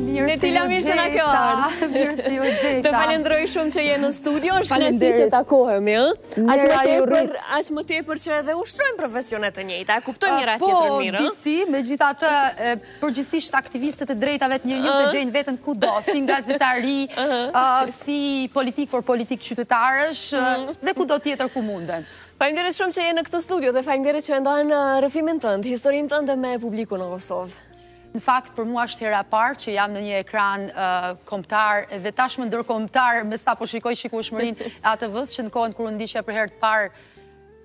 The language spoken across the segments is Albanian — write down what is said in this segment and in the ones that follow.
mirë si. la mirë se na kjo. Mirë Të falenderoj shumë që je në studio, është kënaqësi që takohemi, ë. As më të as më tepër që edhe ushtrojmë profesionet të njëjta. E kuptoj po, mirë atë tjetër mirë. Po, disi, megjithatë, përgjithsisht aktivistët e drejtave të njerëzit të gjejnë veten kudo, si nga zitari, si politik por politik qytetarësh dhe kudo tjetër ku munden. Faleminderit shumë që je në këtë studio dhe faleminderit që e ndan rrëfimin tënd, historinë tënde me publikun në Kosovë. Në fakt, për mua është hera parë që jam në një ekran komptar, dhe tashmë ndërkomptar, me sa po shikoj shiku shmërin atë vëzë, që në kohën kërë ndishe për herë të parë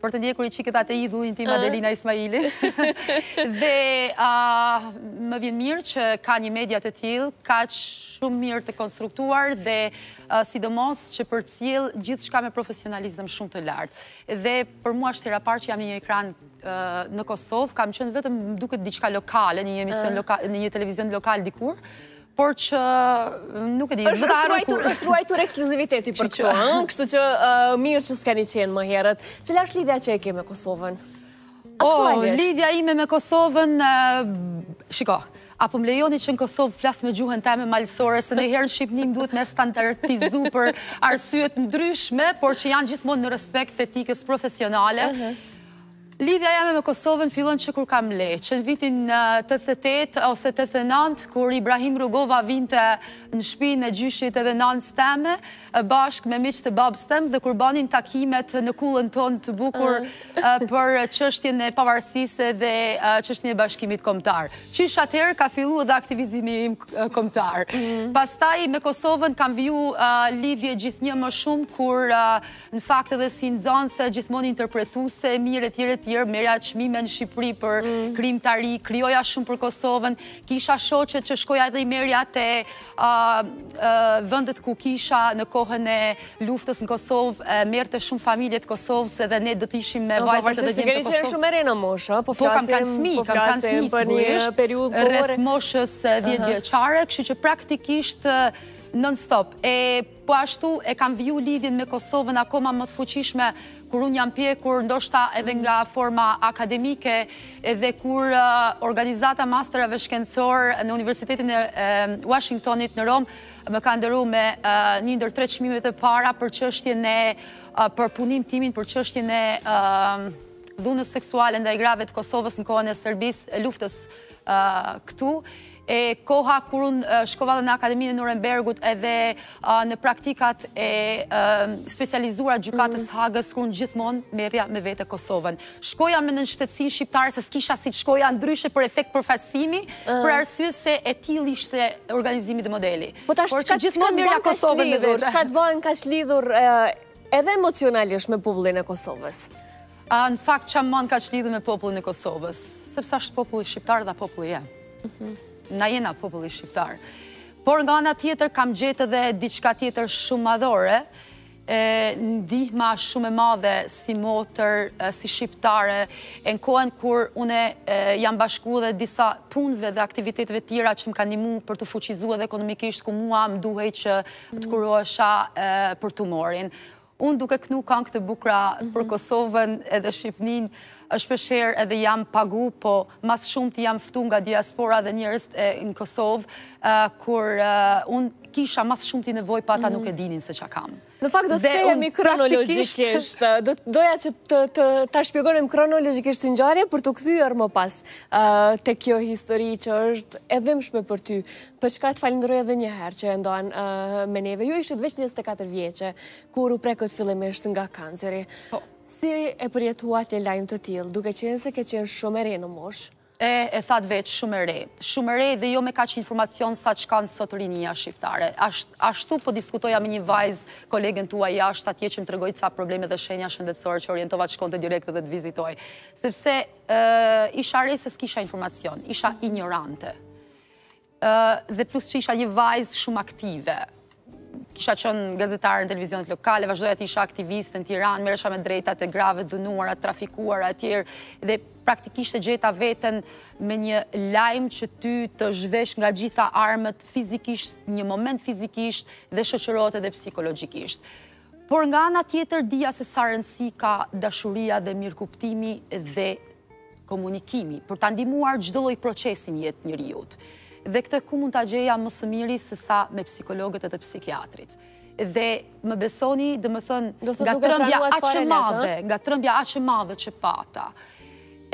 për të ndjekur i qikët atë i dhullin ti Madelina Ismaili. Dhe më vjen mirë që ka një media të tjilë, ka që shumë mirë të konstruktuar dhe sidomos që për cilë gjithë shka me profesionalizm shumë të lartë. Dhe për mua është tira parë që jam një ekran në Kosovë, kam qënë vetëm duke të diqka lokale, një televizion lokal dikur, por që nuk e di. Është ruajtur ekskluziviteti për këto, kështu që mirë që s'keni qenë më herët. Cila është lidhja që e ke me Kosovën? O, lidhja ime me Kosovën, shiko, apo më lejoni që në Kosovë flasë me gjuhën ta me malësore, se në herën Shqipnim duhet me standartizu për arsyet në ndryshme, por që janë gjithmonë në respekt të etikës profesionale. Lidhja jame me Kosovën fillon që kur kam le, që në vitin 88 ose 89, kur Ibrahim Rugova vinte në shpi në gjyshit edhe nën steme, bashk me miqë të babë stem, dhe kur banin takimet në kullën ton të bukur ah. për qështjen e pavarësise dhe qështjen e bashkimit komtar. Qysh atëherë ka fillu edhe aktivizimi im komtar. Mm. Pastaj me Kosovën kam viju lidhje gjithë një më shumë, kur në faktë dhe si në zonë se gjithmoni interpretu se mire tjere tjerë, merja qmime në Shqipëri për mm. krim të ri, krioja shumë për Kosovën, kisha shoqet që shkoja dhe i merja të vëndet ku kisha në kohën e luftës në Kosovë, merë të shumë familjet Kosovës edhe ne do ishim me vajzët edhe gjemë të Kosovës. Në përse si shumë qenë në moshë, po, po, po kam kanë fmi, kam kanë fmi, për një periud kore. Rëth moshës vjetë vjetë qare, kështë që praktikisht non-stop. Po ashtu e kam vju lidhjen me Kosovën, ako ma më të fuqishme kur unë jam pje, kur ndoshta edhe nga forma akademike, edhe kur uh, organizata masterave shkencor në Universitetin e Washingtonit në Romë, më ka ndëru me uh, një ndër tre qmime të para për qështje në uh, përpunim timin, për qështje në um, dhunës seksuale nda i grave të Kosovës në kohën e e luftës këtu, e koha kur unë shkova dhe në Akademi në Nurembergut edhe në praktikat e specializuara gjukatës mhm. hagës kur gjithmonë merja me vete Kosovën. Shkoja me në në shtetsin shqiptarë se s'kisha si të shkoja ndryshe për efekt përfatsimi për arsye se e tili ishte organizimi dhe modeli. Po ta që gjithmonë merja Kosovën me vete. Shkatë bojnë ka shlidhur edhe emocionalisht me publin e Kosovës. Në fakt që amon ka qlidhë me popullin e Kosovës, sepse është popullin shqiptarë dhe popullin e na jena populli shqiptar. Por nga nga tjetër kam gjetë dhe diçka tjetër shumë madhore, ndihma shumë e madhe si motër, si shqiptare, e në kohen kur une jam bashku dhe disa punve dhe aktivitetve tjera që më ka një mu për të fuqizua dhe ekonomikisht ku mua më duhej që të mm. kuruesha për të morin. Unë duke kënu kanë këtë bukra mhm. për Kosovën edhe Shqipnin, është pësher edhe jam pagu, po mas shumë të jam fëtu nga diaspora dhe njërës në Kosovë, kur unë kisha mas shumë të nevoj pa ta mhm. nuk e dinin se që kamë. Në fakt, do të kejemi kronologikisht. Eh, doja që të shpjegonim kronologikisht të njare për të këthyër më pas eh, të kjo histori që është edhimshme për ty. Për çka të falindroj edhe njëherë që ndoan eh, me neve. Ju ishtë veç 24 vjeqe, kur u prekët fillimisht nga kanceri. Po. Si e përjetuat e lajmë të tjilë, duke qenë se ke qenë shumë e re në moshë? E, e that vetë, shumë e re. Shumë e re dhe jo me ka që informacion sa që kanë sot rinja shqiptare. ashtu po diskutoja me një vajz kolegen tua i ashtë atje që më tërgoj ca probleme dhe shenja shëndetësore që orientova që shkonte direkte dhe të vizitoj. Sepse isha re se s'kisha informacion, isha ignorante. dhe plus që isha një vajz shumë aktive. Kisha qënë gazetarë në televizionet lokale, vazhdoja të isha aktivistë në Tiran, mërësha me drejtate grave, dhënuara, trafikuara, atjerë, dhe praktikisht e gjeta veten me një lajmë që ty të zhvesh nga gjitha armët fizikisht, një moment fizikisht dhe shëqërot e dhe psikologikisht. Por nga ana tjetër, dhja se sa rënsi ka dashuria dhe mirë kuptimi dhe komunikimi, për të ndimuar gjithë procesin jetë një rjutë. Dhe këtë ku mund të gjeja më së miri se sa me psikologët e të psikiatrit. Dhe më besoni dhe më thënë nga trëmbja aqë madhe që pata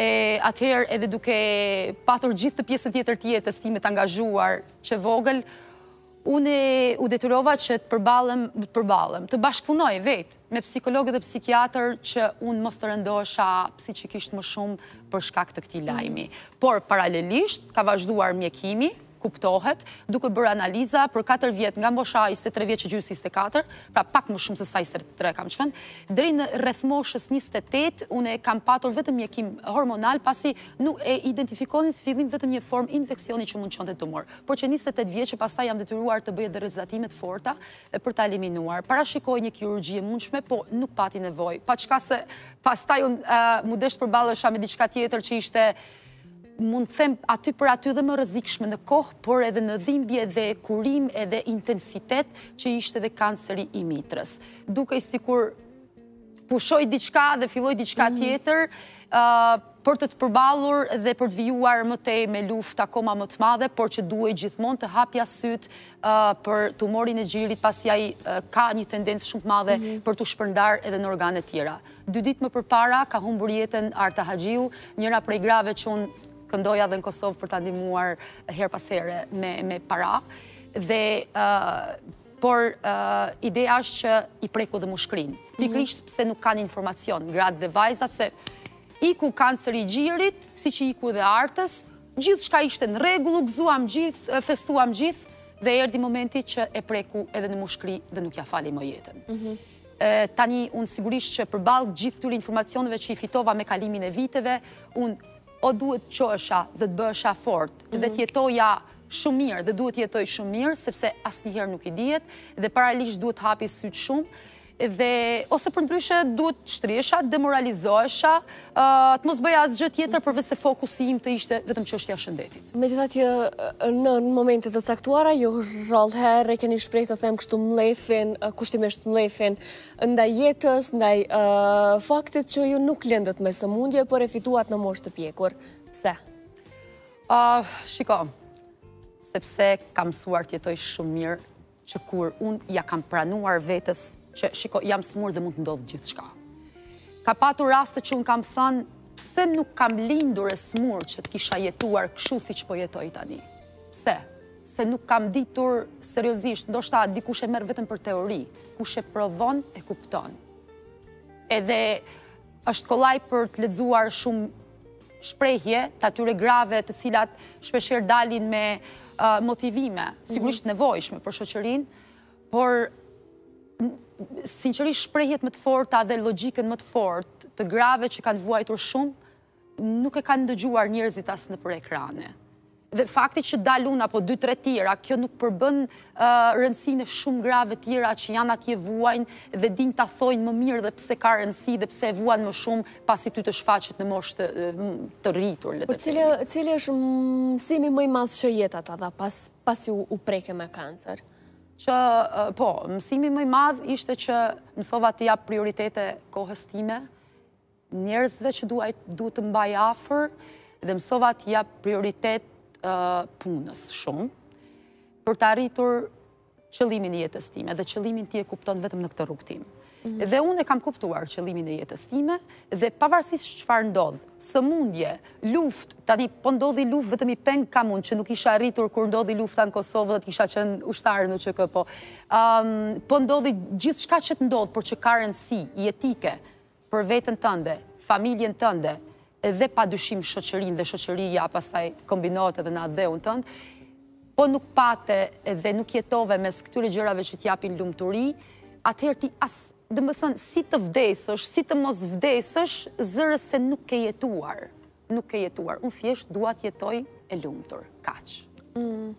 e atëherë edhe duke patur gjithë të pjesën tjetër tjetës time të angazhuar që vogël, unë u detyrova që të përballem, të përballem, të bashkëpunoj vetë me psikologët dhe psikiatër që unë mos të rëndosha psikikisht më shumë për shkak të këtij lajmi. Mm. Por paralelisht ka vazhduar mjekimi, kuptohet, duke bërë analiza për 4 vjetë nga mbosha 23 vjetë që gjysë 24, pra pak më shumë se sa 23 kam qënë, dëri në rrethmoshës 28, une kam patur vetëm mjekim hormonal, pasi nuk e identifikonin së fillim vetëm një form infekcioni që mund qëndet të tumor, por që 28 vjetë që pastaj jam detyruar të bëjë dhe rezatimet forta për ta eliminuar. Para shikoj një e mundshme, po nuk pati nevoj. Pa qka se pastaj ju mu deshtë përbalësha me diqka tjetër që ishte mund them aty për aty dhe më rëzikshme në kohë, por edhe në dhimbje dhe kurim edhe intensitet që ishte dhe kanceri i mitrës. Duke i sikur pushoj diçka dhe filloj diçka mhm. tjetër, për të të përbalur dhe për të vijuar më te me luft akoma më të madhe, por që duhe gjithmon të hapja sytë për tumorin e gjirit, pasi i ka një tendencë shumë madhe mhm. për të shpërndar edhe në organet tjera. Dy ditë më përpara, ka humbur jetën Arta Hagjiu, njëra prej grave që unë këndoja dhe në Kosovë për të animuar her pas here me para. Dhe, uh, por, uh, ideja është që i preku dhe mushkrinë. Mhm. Pikrishë pëse nuk kanë informacion, gratë dhe vajza, se i ku kanë i gjirit, si që i ku dhe artës, gjithë shka ishte në regullu, gzuam gjithë, uh, festuam gjithë, dhe erdi momenti që e preku edhe në mushkri dhe nuk ja fali më jetën. Mhm. Tani, unë sigurisht që përbalë gjithë të informacioneve që i fitova me kalimin e viteve, unë o duhet qësha dhe të bësha fort, mhm. dhe të jetoja shumë mirë, dhe duhet jetoj shumë mirë, sepse asë njëherë nuk i djetë, dhe paralisht duhet hapi sytë shumë, dhe ose për ndryshe duhet të shtrisha, demoralizohesha, të mos bëja asgjë tjetër mhm. përve se fokusi im të ishte vetëm çështja e shëndetit. Megjithatë që në momente të caktuara ju jo rrallëherë keni shpreh të them kështu mlefin, kushtimisht mlefin ndaj jetës, ndaj faktit që ju nuk lëndët me sëmundje, por e fituat në moshë të pjekur. Pse? shiko, sepse kam suar jetoj shumë mirë që kur unë ja kam pranuar vetës që, shiko, jam smur dhe mund të ndodhë gjithë shka. Ka patur rastë që unë kam thënë, pse nuk kam lindur e smur që të kisha jetuar këshu si që po jetoj tani? Pse? Se nuk kam ditur seriosisht, ndoshta di ku shë merë vetëm për teori, ku shë provon e kupton. Edhe është kolaj për të ledzuar shumë shprejhje, të atyre grave të cilat shpesher dalin me uh, motivime, sigurisht mhm. nevojshme për shocerin, por sinqëri shprejhet më të forta dhe logikën më të fort të grave që kanë vuajtur shumë, nuk e kanë ndëgjuar njërzit asë në për ekrane. Dhe fakti që dalun apo 2-3 tira, kjo nuk përbën rëndësi në shumë grave tira që janë atje vuajnë dhe din të athojnë më mirë dhe pse ka rëndësi dhe pse vuajnë më shumë pasi ty të shfaqet në mosh të rritur. Por cilë është mësimi mëj madhë që jetë ata dhe pasi u preke me kancerë? që, po, mësimi mëj madhë ishte që mësova të japë prioritete kohës time, njerëzve që duaj du të mbaj afer, dhe mësova të japë prioritet punës shumë, për të arritur qëlimin i jetës time, dhe qëlimin ti e kuptonë vetëm në këtë rukëtim. Mhm. Dhe unë e kam kuptuar qëllimin e jetës time, dhe pavarësisht qëfar ndodhë, së mundje, luft, tani po ndodhi luft vëtëm i peng kam unë, që nuk isha rritur kur ndodhi luft anë Kosovë dhe të kisha qënë ushtarë në që këpo, um, po ndodhi gjithë shka që të ndodhë, por që karen si, jetike, etike, për vetën tënde, familjen tënde, dhe pa dushim shoqërin dhe shoqëria, pas taj kombinohet edhe na dhe unë tënde, po nuk pate dhe nuk jetove mes këtyre gjërave që t'japin lumëturi, atëherë ti asë dhe më thënë, si të vdesësh, si të mos vdesësh, zërës se nuk ke jetuar. Nuk ke jetuar. Unë thjesht duat jetoj e lumëtur. Kaqë. Mm.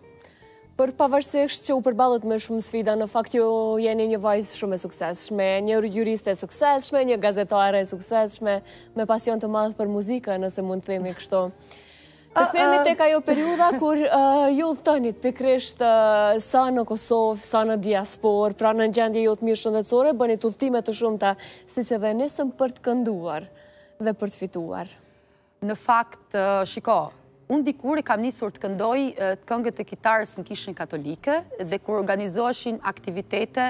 Për pavarësisht që u përbalët me shumë sfida, në fakt jo jeni një vajzë shumë e sukseshme, një juriste e sukseshme, një gazetare e sukseshme, me pasion të madhë për muzika, nëse mund të themi kështo. Të themi të ka jo periuda kur ju dhe pikrisht sa në Kosovë, sa në diaspor, pra në gjendje ju të mirë shëndetsore, bëni të dhëtime të shumë të si që dhe nesëm për të kënduar dhe për të fituar. Në fakt, shiko, unë dikur e kam njësur të këndoj të këngët e kitarës në kishën katolike dhe kur organizoheshin aktivitete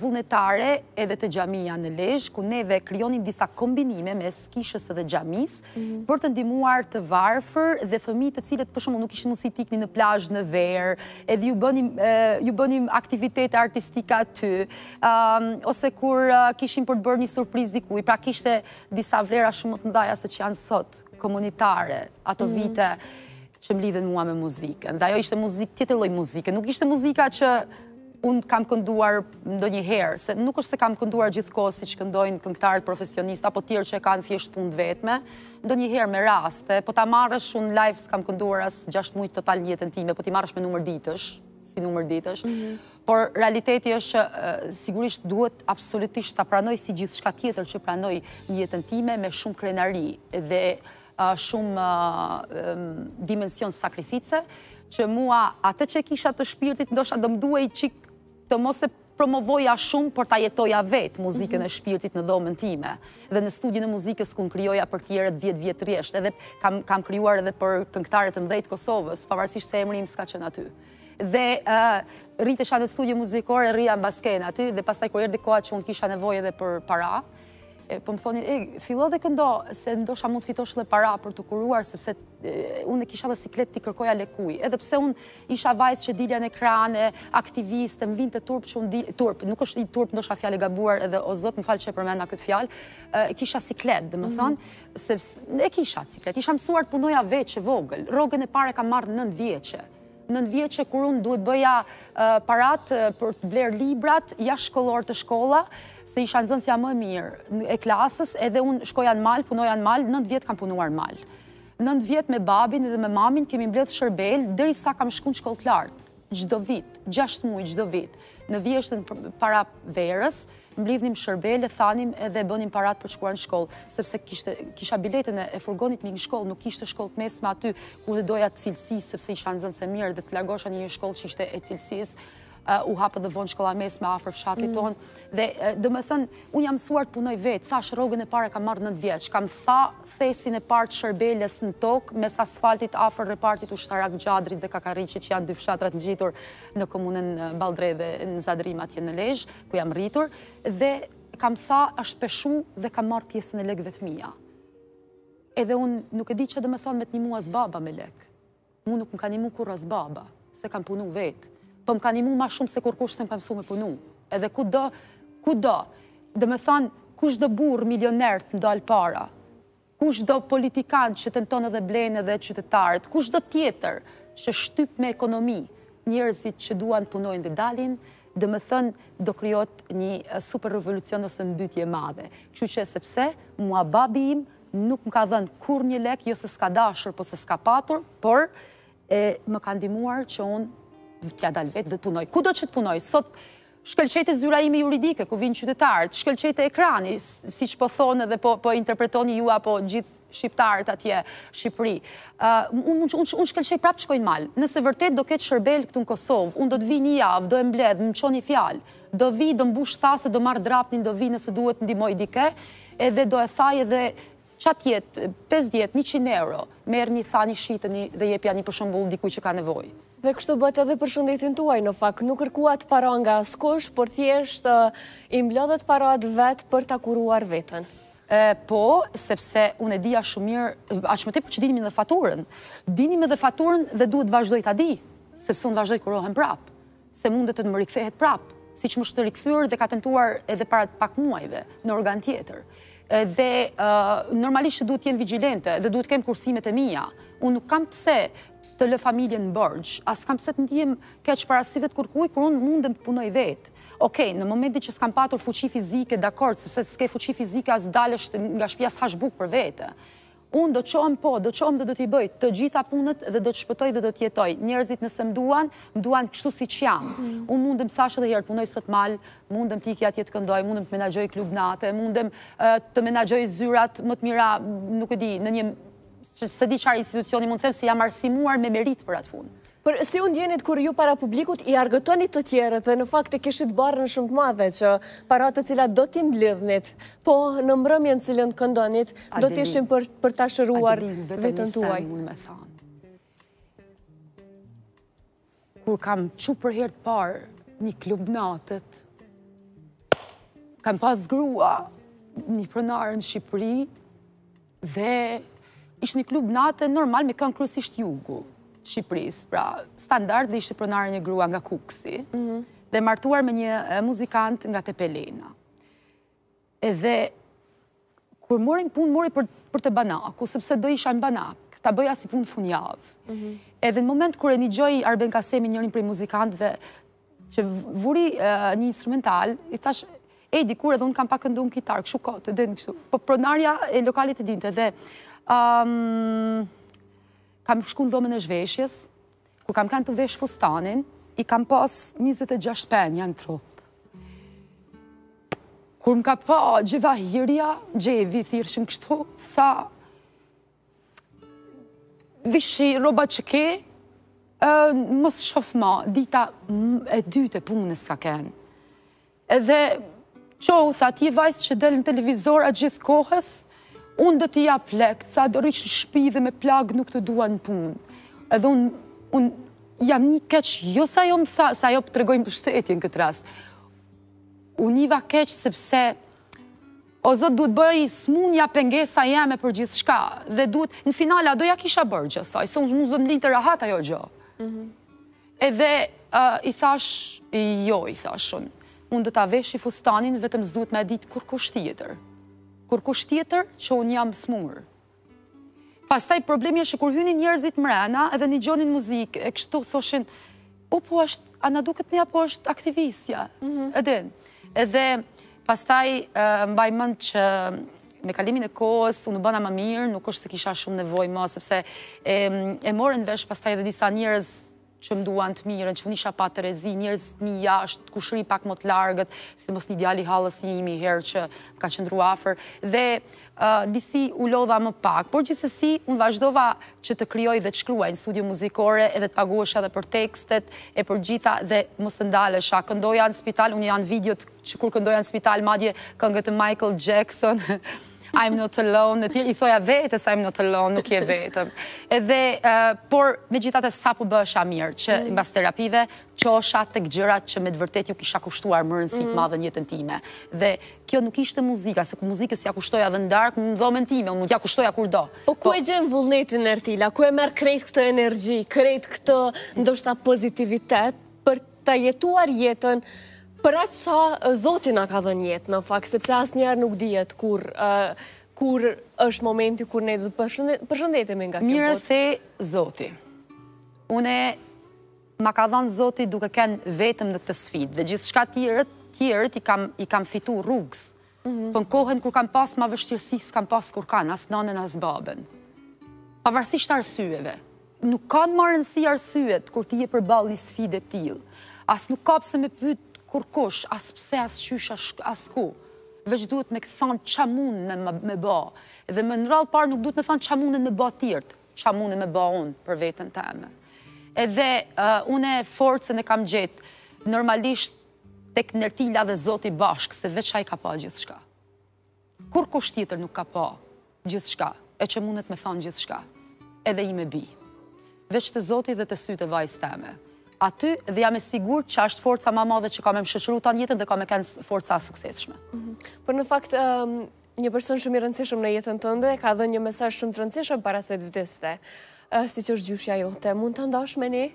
vullnetare edhe të gjamija në lejsh, ku neve kryonim disa kombinime mes kishës edhe gjamis mhm. për të ndimuar të varfër dhe fëmi të cilët shumë nuk ishën mësit tikni në plajsh në verë edhe ju bënim aktivitete artistika ty ose kur kishim për të bërë një surpriz dikuj, pra kishte disa vlera shumë të ndaja se që janë sot komunitare ato mm. vite që më lidhen mua me muzikën. Dhe ajo ishte muzikë, tjetër loj muzikë. Nuk ishte muzika që unë kam kënduar ndo një herë, se nuk është se kam kënduar gjithkohë si që këndojnë këngtarët profesionistë, apo tjerë që kanë thjeshtë punë vetme, ndo një herë me raste, po ta marrësh unë live s'kam kënduar asë gjashtë mujtë total një jetën time, po ti marrësh me numër ditësh, si numër ditësh, mhm. por realiteti është që sigurisht duhet absolutisht të pranoj si gjithë shka tjetër që pranoj një jetën time me shumë krenari dhe shumë dimension sakrifice, që mua atë që kisha të shpirtit, ndosha dhe mduhe i qik të mos e promovoja shumë, por ta jetoja vetë muzikën e mhm. shpirtit në dhomën time. Dhe në studi në muzikës ku në kryoja për tjere 10 vjetë rjeshtë, edhe kam kryuar edhe për kënktarët të mdhejtë Kosovës, pavarësisht se emrim s'ka qënë aty. Dhe rritë e në studi muzikore, rria në baskenë aty, dhe pas taj kërë erdi koha që unë kisha nevoje edhe për para, po më thonin, e, fillo dhe këndo, se ndosha mund të fitosh dhe para për të kuruar, sepse unë e kisha dhe siklet t'i kërkoja lekuj. Edhe pse unë isha vajzë që dilja në krane, aktiviste, më vinë të turp që unë dilja, turp, nuk është i turp, ndosha fjale gabuar edhe o zotë më falë që e përmena këtë fjalë, e kisha siklet, dhe më mhm. thonë, sepse, e kisha siklet, isha mësuar të punoja veqë, vogël, rogën e pare ka marrë nëndë vjeqë nën që kur unë duhet bëja parat për të bler librat, ja shkollor të shkolla, se isha në më më mirë e klasës, edhe unë shkoja në malë, punoja në malë, nën vjetë kam punuar në malë. Nën vjetë me babin edhe me mamin kemi mbledhë shërbel, dëri sa kam shku në shkollë të lartë, gjdo vitë, gjashtë mujë gjdo vitë, në vjeqe në para verës, mblidhnim shërbele, thanim edhe bënim parat për shkuar në shkollë, sepse kisha biletën e furgonit mi në shkollë, nuk ishte shkollë të mes aty, ku dhe doja cilësi, sepse isha në zënëse mirë dhe të lagosha një një shkollë që ishte e cilësis, u hapë dhe vonë shkolla mes me afer fshatit mm. tonë. Dhe dhe me thënë, unë jam suar të punoj vetë, thash rogën e pare kam marrë nëtë vjeqë, kam tha thesin e partë shërbeles në tokë, mes asfaltit afer repartit u shtarak gjadrit dhe kakariqit që janë dy fshatrat në gjitur në komunën Baldre dhe në Zadrim atje në Lejsh, ku jam rritur, dhe kam tha është peshu dhe kam marrë pjesën e lekëve të mija. Edhe unë nuk e di që dhe me thonë me të një mua zbaba me Mu nuk më ka një mu kur se kam punu vetë po më ka një mu ma shumë se kur kush se më ka mësu me punu. Edhe ku do, ku do, dhe me thanë, kush do burë milionert në dalë para, kush do politikanë që të ntonë dhe blenë dhe qytetarët, kush do tjetër që shtyp me ekonomi njërzit që duan punojnë dhe dalin, dhe me than, do kryot një super revolucion ose mbytje madhe. Që që sepse, mua babi im, nuk më ka dhenë kur një lek, jo se s'ka dashër, po se s'ka patur, por më ka ndimuar që unë tja dal vetë dhe të punoj. Kudo që të punoj, sot shkelqete zyra ime juridike, ku vinë qytetarët, shkelqete ekrani, si që po thonë dhe po, po interpretoni ju apo gjithë shqiptarët atje, Shqipëri. Unë shkelqej prapë qkojnë malë. Nëse vërtet do ketë shërbel këtu në Kosovë, unë do të vi një javë, do e mbledhë, më qoni fjalë, do vi, do mbush thase, do marë drapnin, do vi nëse duhet ndimoj dike, edhe do e thaj edhe qatë jetë, 50, 100 euro, merë një tha, një dhe jepja një përshëmbullë dikuj që ka nevojë. Dhe kështu bët edhe për shëndetin tuaj, në fakt, nuk kërkuat para nga askush, por thjesht imblodhet parat vetë për të kuruar vetën. Po, sepse unë e dija shumë mirë, a më tepër që dinim dhe faturën. Dinim dhe faturën dhe duhet të vazhdoj të adi, sepse unë vazhdoj kërohen prapë, se mundet të të më rikthehet prapë, si që më shtë rikthyrë dhe ka tentuar edhe parat pak muajve në organ tjetër. Dhe normalisht duhet të jenë vigilente dhe duhet të kemë kursimet e mija. Unë nuk kam pse të lë familjen në bërgjë. As kam se të ndihem keqë parasivet të kërkuj, kur unë mundem të punoj vetë. Okej, në momenti që s'kam patur fuqi fizike, dakord, sepse s'ke fuqi fizike as dalësht nga shpjas hashbuk për vete. Unë do qohëm po, do qohëm dhe do t'i bëjt të gjitha punët dhe do të shpëtoj dhe do t'jetoj. Njerëzit nëse mduan, mduan kështu si që jam. Mm. Unë mundëm të thashe dhe herë punoj sot malë, mundëm t'i kja t'jetë këndoj, mundëm të klub nate, mundëm të zyrat, më të mira, nuk e di, në një që se di qarë institucioni mund të themë se jam arsimuar me merit për atë funë. Por si unë djenit kur ju para publikut i argëtoni të tjerët dhe në fakt e kishit barë në shumë të madhe që para të cilat do t'im lidhnit, po në mbrëmjen cilën këndonit, do t'ishim për ta shëruar vetën tuaj. Kur kam që për herët parë një klub natët, kam pas grua një prënarë në Shqipëri dhe ishtë një klub natë normal me kënë kryesisht jugu Shqipëris, pra standard dhe ishte pronarë një grua nga Kuksi mhm. dhe martuar me një muzikant nga Tepelena. Edhe, kur morin pun, mori për të banaku, sepse do isha në banak, ta bëja si pun funjavë. Mhm. Edhe në moment kër e një gjoj Arben Kasemi njërin për dhe që vuri një instrumental, i thash, e di kur edhe unë kam pak këndu në kitarë, këshu kote, dhe në kështu, po pronarja e lokalit e dinte, dhe kam shku në dhomën e zhveshjes, ku kam kanë të vesh fustanin, i kam pas 26 penja në trup. Kur më ka pa gjitha hirja, gjevi thyrshin kështu, tha, vishi roba që ke, mësë shof ma, dita e dytë të punës ka kenë. Edhe, qohë, tha, ti vajsë që delin televizor a gjithë kohës, unë do t'i jap lek, sa do në shpi dhe me plagë nuk të dua në punë. Edhe unë, jam një keqë, jo sa jo më tha, sa jo për të regojnë për shtetje në këtë rast. Unë iva keqë sepse, o zot duhet bëri smunja pengesa jeme për gjithë shka, dhe duhet, në finala, do ja kisha bërë gjësaj, se unë zot në linë të rahat ajo gjë. Mhm. Edhe i thash, jo, i thash unë, unë dhe ta vesh i fustanin, vetëm zdu me ditë kur kusht tjetër kur kusht tjetër që unë jam smur. Pastaj problemi është kur hynin njerëzit mrena edhe një gjonin muzikë, e kështu thoshin, u po është, a në duket një apo është aktivistja, edhe. Mhm. Edhe pastaj mbaj mënd që me kalimin e kohës, unë bëna më mirë, nuk është se kisha shumë nevoj ma, sepse e morën vesh pastaj edhe disa njerëz, që më duan të mirën, që më nisha pa të rezi, njërës të mi jashtë, kushëri pak më të largët, si të mos një djali halës një imi herë që ka qëndru afer, dhe uh, disi u lodha më pak, por gjithësësi unë vazhdova që të kryoj dhe të shkryoj në studio muzikore, edhe të paguosha dhe për tekstet, e për gjitha dhe mos të ndalësha, këndoja në spital, unë janë videot që kur këndoja në spital, madje këngët e Michael Jackson, I'm not alone, në tjerë, i thoja vetës, I'm not alone, nuk je vetëm. Edhe, por, me gjithate, sa pu po bësha mirë, që në mm. terapive, që o shatë të këgjërat që me të ju kisha kushtuar mërën si të mm. madhe njëtën time. Dhe, kjo nuk ishte muzika, se ku muzikës ja kushtoja dhe në darkë, në dhomen time, unë nuk ja kushtoja kur do. Po, ku e gjenë vullnetin e rtila, ku e merë krejt këtë energji, krejt këtë ndoshta pozitivitet, për ta jetuar jetën, Për aqë sa zotin a ka dhe njetë, në fakt, sepse asë njerë nuk dhjetë kur kur është momenti kur ne dhëtë të përshëndetemi nga kjo botë. Mirë the, zoti. Une, ma ka dhënë zoti duke kenë vetëm në këtë sfidë, dhe gjithë shka tjërët, tjërët i kam fitu rrugës. Mhm. Për në kohën kur kam pas ma vështirësi, s'kam pas kur kanë, asë nënen, asë babën. Pavarësisht arsyeve. Nuk kanë marënësi arsyet kur ti je për balë një sfit e tilë. As nuk kapë me pytë kur kush, as pse, as qysh, as ku, veç duhet me këthan qa mundën me ba, dhe me rralë parë nuk duhet me thanë qa mundën me ba tjertë, qa mundën me ba unë për vetën të eme. Edhe uh, unë e forët se kam gjithë, normalisht të kënërtila dhe zoti bashkë, se veç a i ka pa gjithë shka. Kur kush tjetër nuk ka pa gjithë shka, e që mundët me thanë gjithë shka, edhe i me bi. Veç të zoti dhe të sytë e vajstë të eme aty dhe jam e sigur që është forca ma madhe që ka me më shëqëru ta njëtën dhe ka me kënë forca sukseshme. Mhm. Për në fakt, ehm, një person shumë i rëndësishëm në jetën tënde ka dhe një mesaj shumë të rëndësishëm para se të vdiste. Eh, si që është gjushja jo, te mund të ndash me një?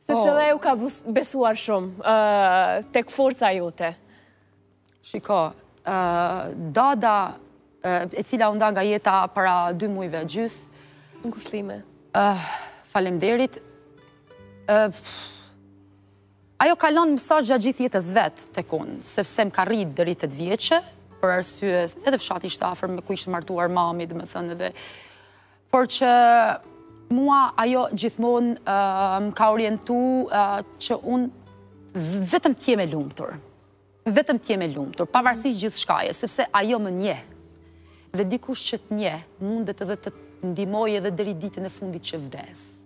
përse po. dhe ju ka besuar shumë eh, tek forca jote. Shiko, eh, dada e cila unda nga jeta para dy mujve gjys. Në kushtime? Falem derit ajo kalon mësa gjë gjithë jetës vetë të kunë, sepse më ka rritë dëritët vjeqë, për arsyës, edhe fshati ishtë afer me ku ishtë martuar mami, dhe më thënë por që mua ajo gjithmonë më ka orientu që unë vetëm t'jeme lumëtur, vetëm t'jeme lumëtur, pavarësi gjithë shkaje, sepse ajo më nje, dhe dikush që t'nje, mundet edhe të ndimoj edhe dëri ditën e fundit që vdesë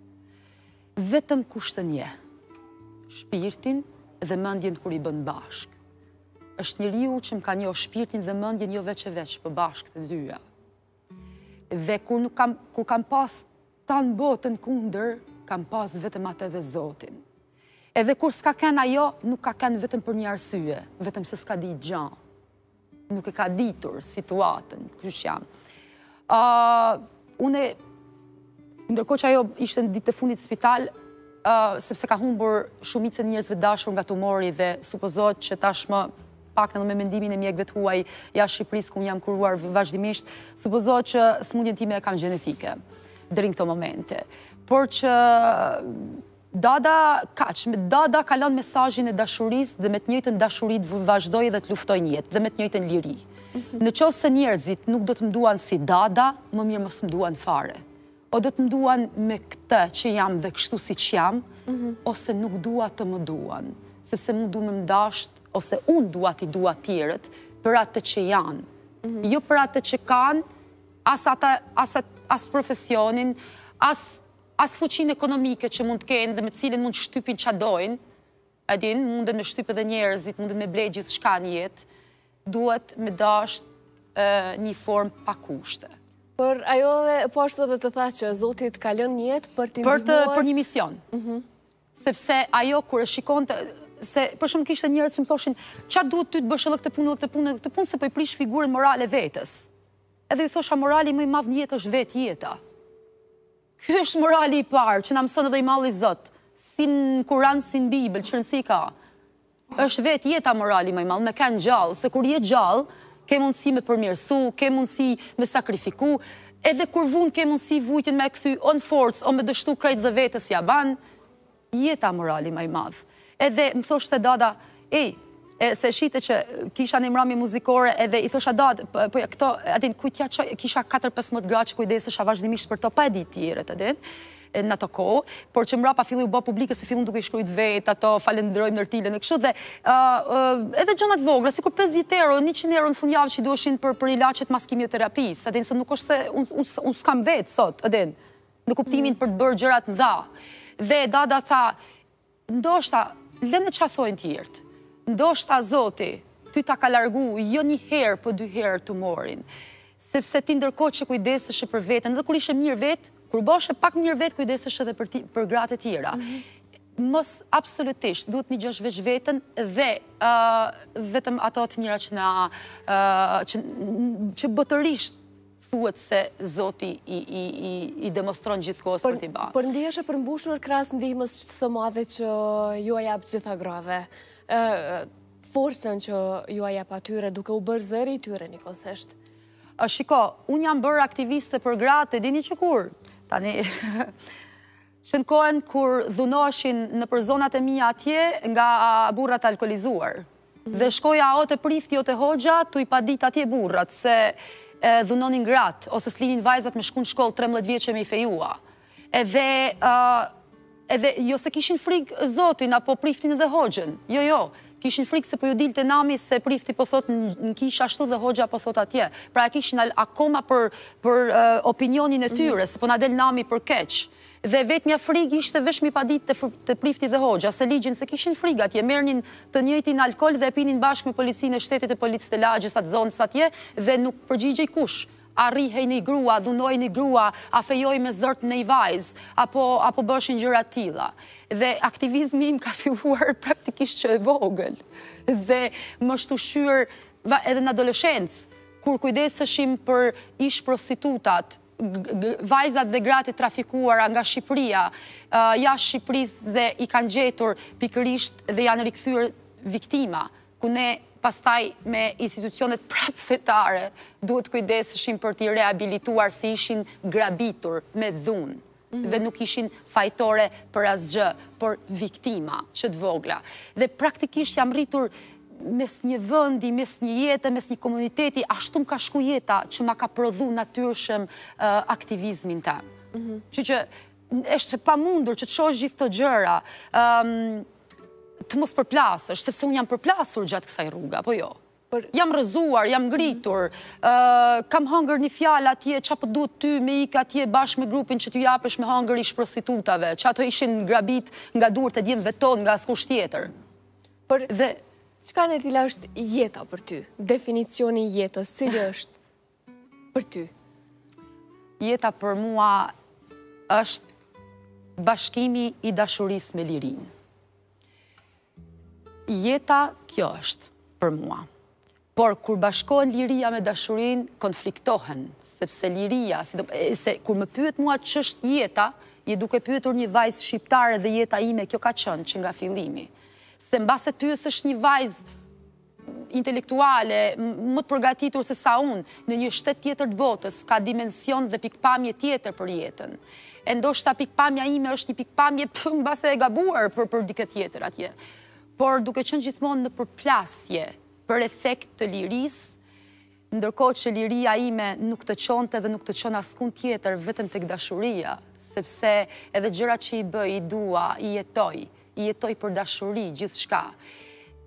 vetëm kushtën je, shpirtin dhe mëndjen kër i bënë bashk. është një riu që më ka një shpirtin dhe mëndjen jo veqe veqe për bashk të dyja. Dhe kër kam pas tan botën kunder, kam pas vetëm atë dhe Zotin. Edhe kur s'ka ken ajo, nuk ka ken vetëm për një arsye, vetëm se s'ka di gjan. Nuk e ka ditur situatën, kështë jam. Une Ndërko që ajo ishte në ditë të fundit spital, sepse ka humbur shumicën njërzve dashur nga tumori dhe supozot që tashmë pak në me mendimin e mjekve të huaj ja Shqipëris ku jam kuruar vazhdimisht, supozot që smundjen time e kam genetike dërin këto momente. Por që dada kach, dada kalon mesajin e dashuris dhe me të njëjtën dashurit vazhdoj dhe të luftoj njët dhe me të njëjtën liri. Mhm. Në qovë se njerëzit nuk do të mduan si dada, më mirë më së mduan fare o po do të më duan me këtë që jam dhe kështu si që jam, mhm. ose nuk dua të më duan, sepse mund du me më ose unë dua t'i dua t'jërët, për atë të që janë. Mhm. Jo për atë të që kanë, asë profesionin, asë fuqin ekonomike që mund t'kenë dhe me cilin mund shtypin që dojnë, Adin, mundën me shtype dhe njerëzit, mundën me blejgjit shkan jetë, duhet me dashtë një formë pakushte. Për ajo dhe, po ashtu dhe të tha që Zotit kalon njët për t'i ndihmuar... Për një mision. Mhm. Sepse ajo, kur e shikon të... Se për shumë kishtë njërës që më thoshin, qa duhet ty të bëshë dhe këtë punë dhe këtë punë dhe këtë punë, se për i prish figurën morale vetës. Edhe i thosha, morali më i madhë njët është vetë jeta. Ky është morali i parë, që në mësën edhe i mali zëtë, si në kuranë, si në bibel, që nësi ka. është vetë jeta morali më i me kanë gjallë, se kur je gjallë, ke mundësi me përmjërsu, ke mundësi me sakrifiku, edhe kur vun ke mundësi vujtjen me e këthy on force, o me dështu krejt dhe vetës ja ban, jeta morali maj madhë. Edhe më thoshtë të dada, ej, se shite që kisha një mrami muzikore edhe i thosha datë, po, po këto, adin, kujtja që kisha 4-15 gra që kujdesë shë avashdimisht për to, pa e ditë tjere të din, në të ko por që mrapa fillu i bo publikës e fillu në duke i shkrujt vetë, ato falendrojmë nërtile në këshu, dhe edhe gjënat vogla, si kur 50 euro, 100 euro në funjavë që i duoshin për për ilacet mas kimioterapis, adin, se nuk është se, unë s'kam vetë sot, adin, në kuptimin mm. për të bërë gjërat në dha, dhe dada tha, ndoshta, lëne që a ndoshta zoti, ty ta ka largu, jo një herë, po dy herë të morin. Sepse ti ndërko që kujdesesh e për vetën, dhe kur ishe mirë vetë, kur boshe pak mirë vetë, kujdesesh edhe dhe për gratët tjera. Mhm. Mos absolutisht, duhet një gjësh veç vetën dhe vetëm ato të mira që na, që bëtërisht, thuët se zoti i demonstronë gjithë kohës për t'i ba. Për ndihë është e përmbushur krasë ndihmës së madhe që ju a japë gjitha grave forcen që ju aja pa tyre, duke u bërë zëri tyre një kosesht. Shiko, unë jam bërë aktiviste për gratë, dini që kur? Tani, shënë kohen kur dhunoshin në përzonat e mija atje nga burrat alkoholizuar. Mhm. Dhe shkoja o të prifti o të hoxha, tu i padit atje burrat, se dhunonin gratë, ose slinin vajzat me shkun shkoll 13 vjeqe me i fejua. Edhe edhe jo se kishin frikë zotin, apo priftin dhe hoxën, jo jo, kishin frikë se po ju dilë të nami se prifti po thot në kish ashtu dhe hoxëa po thot atje, pra e kishin akoma për opinionin e tyre, mhm. se po delë nami për keqë, dhe vetë mja frigë ishte vëshmi pa ditë të prifti dhe hoxë, asë ligjin se kishin frigë atje, mërnin të njëjtin alkohol dhe pinin bashkë me policinë e shtetit e policit e lagjës atë zonës atje, dhe nuk përgjigjej i kushë arrihej një grua, dhunoj një grua, a fejoj me zërt në i vajz, apo bëshin gjyra tila. Dhe aktivizmi im ka filluar praktikisht që e vogël, dhe më shtushyr edhe në adolescencë, kur kujdesëshim për ish prostitutat, vajzat dhe gratë trafikuara nga Shqipëria, ja Shqipëris dhe i kanë gjetur pikërisht dhe janë rikëthyrë viktima, ku ne pastaj me institucionet prap fetare, duhet kujdesëshin për ti rehabilituar se ishin grabitur me dhunë mhm. dhe nuk ishin fajtore për asgjë, por viktima që të vogla. Dhe praktikisht jam rritur mes një vëndi, mes një jetë, mes një komuniteti, ashtu më ka shku jeta që ma ka prodhu natyrshëm uh, aktivizmin të. Mhm. Që që, eshte pa mundur që të shosh gjithë të gjëra, në, um, të mos përplasësh, sepse unë jam përplasur gjatë kësaj rruga, po jo. Jam rëzuar, jam ngritur, mhm. kam hangër një fjallë atje që apë po duhet ty me ikë atje bashkë me grupin që ty japësh me hangër i prostitutave, që ato ishin grabit nga dur të djemë veton nga asko tjetër. Për dhe, që ka në tila është jeta për ty, definicioni jetës, cilë është për ty? Jeta për mua është bashkimi i dashuris me lirinë jeta kjo është për mua. Por, kur bashkojnë liria me dashurin, konfliktohen, sepse liria, se kur më pyet mua që është jeta, je duke pyetur një vajzë shqiptare dhe jeta ime, kjo ka qënë që nga filimi. Se në baset është një vajzë intelektuale, më të përgatitur se sa unë, në një shtet tjetër të botës, ka dimension dhe pikpamje tjetër për jetën. E ndoshta pikpamja ime është një pikpamje për në baset e gabuar për për tjetër atje por duke qënë gjithmonë në përplasje për efekt të liris, ndërko që liria ime nuk të qonë të dhe nuk të qonë askun tjetër vetëm të këdashuria, sepse edhe gjëra që i bëj, i dua, i jetoj, i jetoj për dashuri, gjithë shka.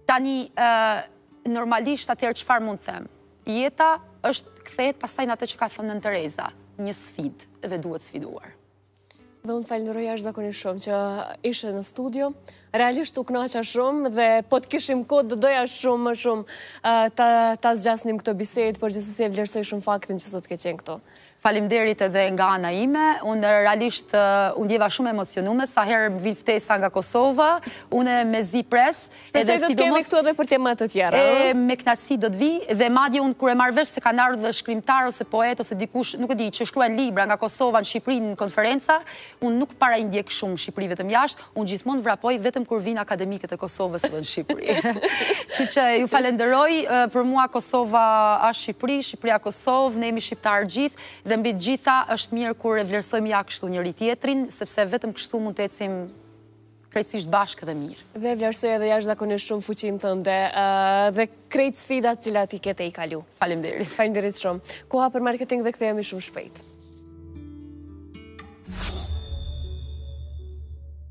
Tani, normalisht atër që farë mund themë, jeta është këthejt pasaj në atë që ka thënë në Tereza, një sfid dhe duhet sfiduar. Dhe unë thalë në rojë është zakonin shumë që ishe në studio, Realisht të knaqa shumë dhe po të kishim kodë dëdoja shumë më shumë të zgjasnim këto bisejt, por gjithës e vlerësoj shumë faktin që sot ke qenë këto. Falim derit edhe nga ana ime, unë realisht unë djeva shumë emocionume, sa herë më vilftej nga Kosova, unë me zi pres, e dhe të kemi Këtu edhe për temat të tjera, e me knasi do të vi, dhe madje unë kërë e se ka nërë dhe shkrimtar ose poet ose dikush, nuk e di, që shkruen libra nga Kosova në Shqipërin në konferenca, unë nuk para indjek shumë Shqipërive të mjasht, unë gjithmonë vrapoj vetëm kur vinë akademikët e Kosovës dhe në Shqipëri. që që ju falenderoj, për mua Kosova a Shqipëri, Shqipëria Kosovë, ne jemi Shqiptarë gjithë, dhe mbi gjitha është mirë kur e vlerësojmë ja kështu njëri tjetrin, sepse vetëm kështu mund të ecim krejtësisht bashkë dhe mirë. Dhe vlerësoj edhe jashtë zakonë shumë fuqim të ndë dhe krejtë sfidat cilat i kete i kalu. Falim dirit. Falim dirit shumë. Koha për marketing dhe këthejemi shumë shpejtë.